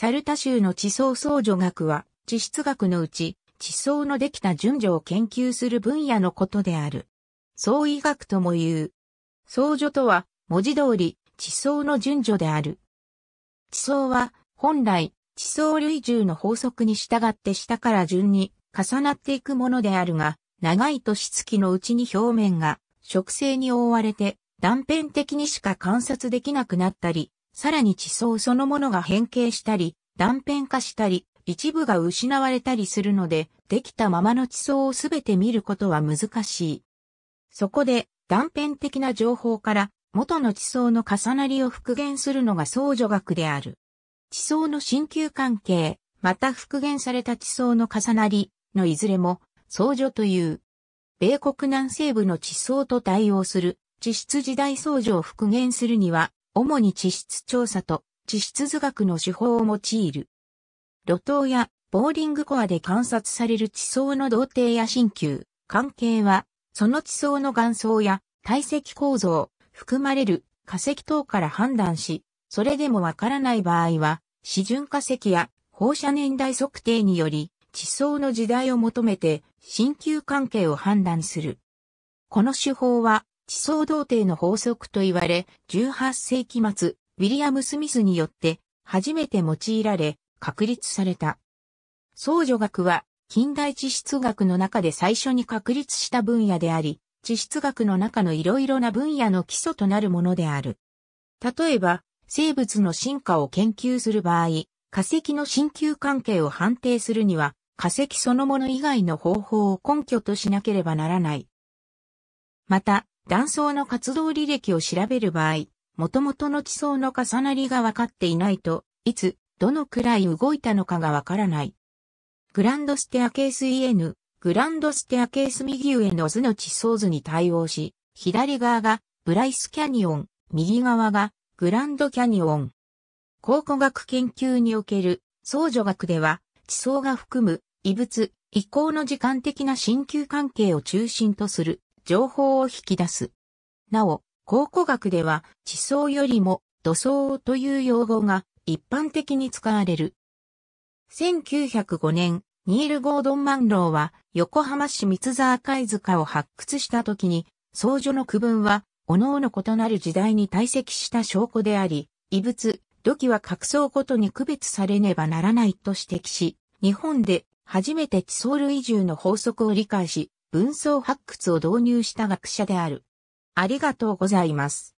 サルタ州の地層相助学は、地質学のうち、地層のできた順序を研究する分野のことである。相違学とも言う。相助とは、文字通り、地層の順序である。地層は、本来、地層類従の法則に従って下から順に重なっていくものであるが、長い年月のうちに表面が植生に覆われて断片的にしか観察できなくなったり、さらに地層そのものが変形したり、断片化したり、一部が失われたりするので、できたままの地層をすべて見ることは難しい。そこで、断片的な情報から元の地層の重なりを復元するのが相助学である。地層の進級関係、また復元された地層の重なりのいずれも相助という。米国南西部の地層と対応する地質時代相助を復元するには主に地質調査と地質図学の手法を用いる。路頭やボーリングコアで観察される地層の動程や新旧、関係は、その地層の岩層や体積構造、含まれる化石等から判断し、それでもわからない場合は、示準化石や放射年代測定により、地層の時代を求めて、新旧関係を判断する。この手法は、地層童貞の法則と言われ、18世紀末、ウィリアム・スミスによって初めて用いられ、確立された。相助学は近代地質学の中で最初に確立した分野であり、地質学の中のいろいろな分野の基礎となるものである。例えば、生物の進化を研究する場合、化石の進級関係を判定するには、化石そのもの以外の方法を根拠としなければならない。また、断層の活動履歴を調べる場合、元々の地層の重なりが分かっていないと、いつ、どのくらい動いたのかが分からない。グランドステアケース EN、グランドステアケース右上の図の地層図に対応し、左側がブライスキャニオン、右側がグランドキャニオン。考古学研究における相助学では、地層が含む異物、移行の時間的な進級関係を中心とする情報を引き出す。なお、考古学では地層よりも土層という用語が一般的に使われる。1905年、ニール・ゴードン・マンローは横浜市三沢貝塚を発掘した時に、僧女の区分は、各々異なる時代に堆積した証拠であり、異物、土器はそ層ごとに区別されねばならないと指摘し、日本で初めて地層類移住の法則を理解し、文装発掘を導入した学者である。ありがとうございます。